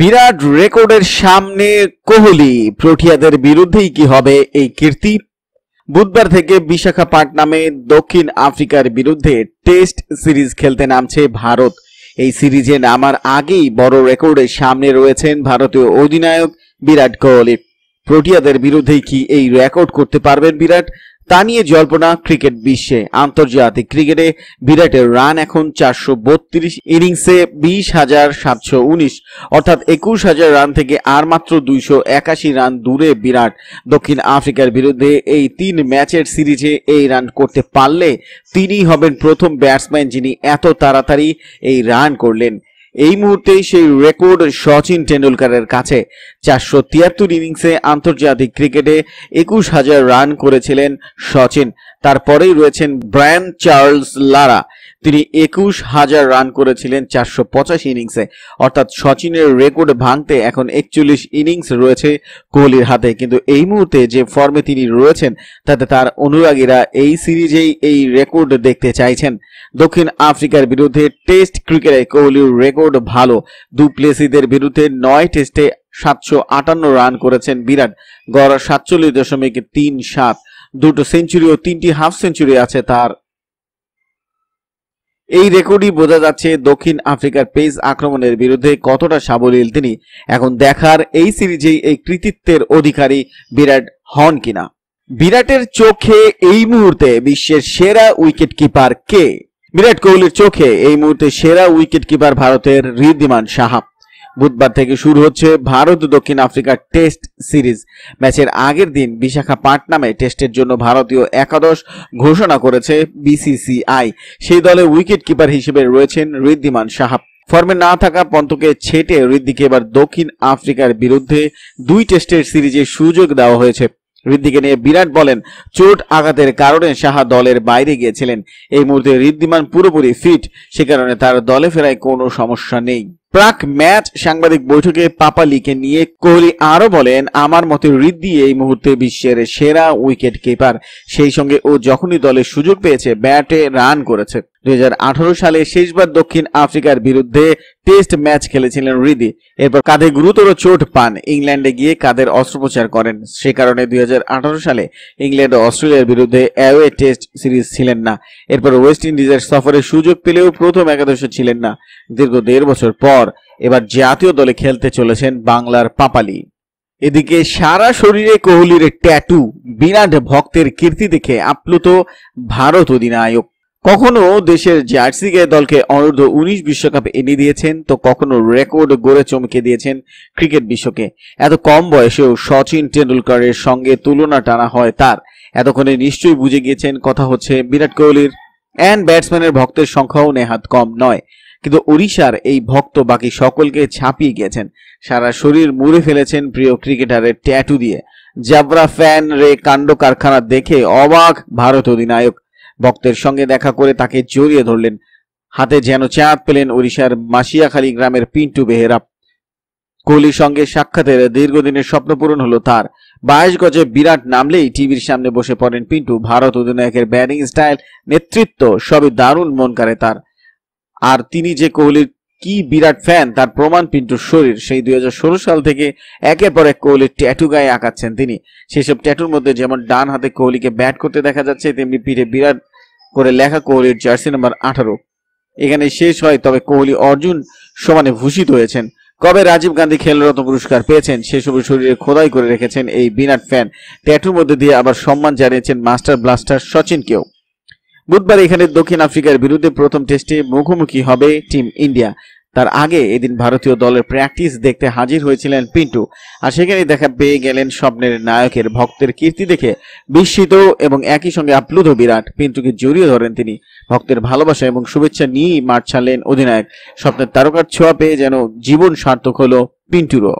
বিরাট রেকর্ডের সামনে কোহলি প্রোটিয়াদের বিরুদ্ধেই কি হবে এই কীর্তি বুধবার থেকে বিশাখাপাটনামে দক্ষিণ আফ্রিকার বিরুদ্ধে টেস্ট সিরিজ খেলতে নামছে ভারত এই সিরিজে নামার আগেই বড় রেকর্ডের সামনে রয়েছেন ভারতীয় অধিনায়ক বিরাট কোহলি প্রোটিয়াদের বিরুদ্ধেই কি এই রেকর্ড করতে পারবেন বিরাট তা নিয়ে জল্পনা ক্রিকেট বিশ্বে আন্তর্জাতিক ক্রিকেটে বিরাটের রান এখন চারশো বত্রিশ ইনিংসে বিশ হাজার সাতশো উনিশ অর্থাৎ একুশ হাজার রান থেকে আর মাত্র দুইশো একাশি রান দূরে বিরাট দক্ষিণ আফ্রিকার বিরুদ্ধে এই তিন ম্যাচের সিরিজে এই রান করতে পারলে তিনি হবেন প্রথম ব্যাটসম্যান যিনি এত তাড়াতাড়ি এই রান করলেন এই মুহূর্তেই সেই রেকর্ড সচিন টেন্ডুলকারের কাছে চারশো তিয়াত্তর ইনিংসে আন্তর্জাতিক ক্রিকেটে একুশ হাজার রান করেছিলেন সচিন তারপরেই রয়েছেন ব্রায়ান চার্লস লারা তিনি একুশ হাজার রান করেছিলেন চারশো পঁচাশি ইনিংসে অর্থাৎ সচিনের রেকর্ড ভাঙতে এখন একচল্লিশ ইনিংস রয়েছে কোহলির হাতে কিন্তু এই মুহূর্তে যে ফর্মে তিনি রয়েছেন তাতে তার অনুরাগীরা এই সিরিজেই এই রেকর্ড দেখতে চাইছেন দক্ষিণ আফ্রিকার বিরুদ্ধে টেস্ট ক্রিকেটে কোহলির রেকর্ড ভালো দু প্লেসিদের বিরুদ্ধে নয় টেস্টে সাতশো আটান্ন রান করেছেন বিরাট গড় সাতচল্লিশ দশমিক তিন সাত দুটো সেঞ্চুরি ও তিনটি হাফ সেঞ্চুরি আছে তার এই রেকর্ডই বোঝা যাচ্ছে দক্ষিণ আফ্রিকার পেস আক্রমণের বিরুদ্ধে কতটা সাবলীল তিনি এখন দেখার এই সিরিজেই এই কৃতিত্বের অধিকারী বিরাট হন কিনা বিরাটের চোখে এই মুহূর্তে বিশ্বের সেরা উইকেট কিপার কে বিরাট কোহলির চোখে এই মুহূর্তে সেরা উইকেট কিপার ভারতের ঋদ্ধিমান সাহা বুধবার থেকে শুরু হচ্ছে ভারত দক্ষিণ আফ্রিকার টেস্ট সিরিজ ম্যাচের আগের দিন বিশাখাপাটনামে টেস্টের জন্য ভারতীয় একাদশ ঘোষণা করেছে বিসিসিআই সেই দলে উইকেট কিপার হিসেবে রয়েছেন ঋদ্ধিমান সাহাব ফর্মে না থাকা পন্থকে ছেটে ঋদ্ধিকে এবার দক্ষিণ আফ্রিকার বিরুদ্ধে দুই টেস্টের সিরিজে সুযোগ দেওয়া হয়েছে ঋদ্ধিকে নিয়ে বিরাট বলেন চোট আঘাতের কারণে সাহা দলের বাইরে গিয়েছিলেন এই মুহূর্তে ঋদ্ধিমান পুরোপুরি ফিট সে কারণে তার দলে ফেরায় কোনো সমস্যা নেই প্রাক ম্যাচ সাংবাদিক বৈঠকে পাপালিকে নিয়ে কোহলি আরো বলেন আমার মতে ঋদ্ধি এই মুহূর্তে বিশ্বের সেরা উইকেট কিপার সেই সঙ্গে ও যখনই দলে সুযোগ পেয়েছে ব্যাটে রান করেছে দুই সালে শেষবার দক্ষিণ আফ্রিকার বিরুদ্ধে টেস্ট ম্যাচ খেলেছিলেন হৃদি এরপর কাঁধে গুরুতর চোট পান ইংল্যান্ডে গিয়ে কাদের অস্ত্রোপচার করেন সে কারণে দুই সালে ইংল্যান্ড ও অস্ট্রেলিয়ার বিরুদ্ধে অ্যাওয়ে টেস্ট সিরিজ ছিলেন না এরপর ওয়েস্ট ইন্ডিজের সফরে সুযোগ পেলেও প্রথম একাদশে ছিলেন না দীর্ঘ দেড় বছর পর এবার জাতীয় দলে খেলতে চলেছেন বাংলার পাপালি এদিকে সারা শরীরে কোহলির ট্যাটু বিরাট ভক্তের কীর্তি দেখে আপ্লুত ভারত অধিনায়ক কখনো দেশের জার্সি গায়ে দলকে অনূর্ধ্ব উনিশ বিশ্বকাপে এনে দিয়েছেন তো কখনো রেকর্ড গড়ে চমকে দিয়েছেন ক্রিকেট বিশ্বকে এত কম বয়সেও সচিন টেন্ডুলকারের সঙ্গে তুলনা টানা হয় তার এতক্ষণে নিশ্চয়ই বুঝে গিয়েছেন কথা হচ্ছে বিরাট কোহলির অ্যান্ড ব্যাটসম্যানের ভক্তের সংখ্যাও নেহাত কম নয় কিন্তু ওড়িশার এই ভক্ত বাকি সকলকে ছাপিয়ে গিয়েছেন সারা শরীর মুড়ে ফেলেছেন প্রিয় ক্রিকেটারের ট্যাটু দিয়ে জাবরা ফ্যান রে কাণ্ড কারখানা দেখে অবাক ভারত অধিনায়ক ভক্তের সঙ্গে দেখা করে তাকে জড়িয়ে ধরলেন হাতে যেন চাঁদ পেলেন ওড়িশার মাসিয়াখালী গ্রামের পিন্টু বেহেরা কোহলির সঙ্গে সাক্ষাতের দীর্ঘদিনের স্বপ্ন পূরণ হলো তার বাইশ গজে বিরাট নামলেই টিভির সামনে বসে পড়েন পিন্টু ভারত অধিনায়কের ব্যাটিং স্টাইল নেতৃত্ব সবই দারুণ মন করে তার আর তিনি যে কোহলির কি বিরাট ফ্যান তার প্রমাণ পিন্টুর শরীর সেই দুই সাল থেকে একের পর এক কোহলির ট্যাটু গায়ে আঁকাচ্ছেন তিনি সেসব ট্যাটুর মধ্যে যেমন ডান হাতে কোহলিকে ব্যাট করতে দেখা যাচ্ছে তেমনি পিঠে বিরাট করে লেখা কোহলির জার্সি নাম্বার আঠারো এখানে শেষ হয় তবে কোহলি অর্জুন সমানে ভূষিত হয়েছেন কবে রাজীব গান্ধী খেলরত্ন পুরস্কার পেয়েছেন সেসব শরীরে খোদাই করে রেখেছেন এই বিরাট ফ্যান ট্যাটুর মধ্যে দিয়ে আবার সম্মান জানিয়েছেন মাস্টার ব্লাস্টার সচিনকেও বুধবার এখানে দক্ষিণ আফ্রিকার বিরুদ্ধে প্রথম টেস্টে মুখোমুখি হবে টিম ইন্ডিয়া তার আগে এদিন ভারতীয় দলের প্র্যাকটিস দেখতে হাজির হয়েছিলেন পিন্টু আর সেখানে দেখা পেয়ে গেলেন স্বপ্নের নায়কের ভক্তের কীর্তি দেখে বিস্মিত এবং একই সঙ্গে আপ্লুত বিরাট পিন্টুকে জড়িয়ে ধরেন তিনি ভক্তের ভালোবাসা এবং শুভেচ্ছা নিয়েই মাঠ ছাড়লেন অধিনায়ক স্বপ্নের তারকার ছোঁয়া পেয়ে যেন জীবন সার্থক হলো পিন্টুরও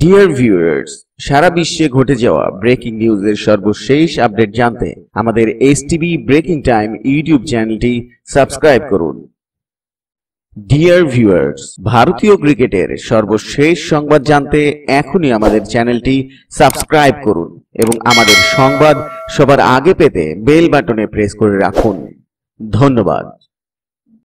ডিয়ার ভিউয়ার্স সারা বিশ্বে ঘটে যাওয়া ব্রেকিং নিউজের সর্বশেষ আপডেট জানতে আমাদের এস ব্রেকিং টাইম ইউটিউব চ্যানেলটি সাবস্ক্রাইব করুন ডিয়ার ভিউয়ার্স ভারতীয় ক্রিকেটের সর্বশেষ সংবাদ জানতে এখনই আমাদের চ্যানেলটি সাবস্ক্রাইব করুন এবং আমাদের সংবাদ সবার আগে পেতে বেল বাটনে প্রেস করে রাখুন ধন্যবাদ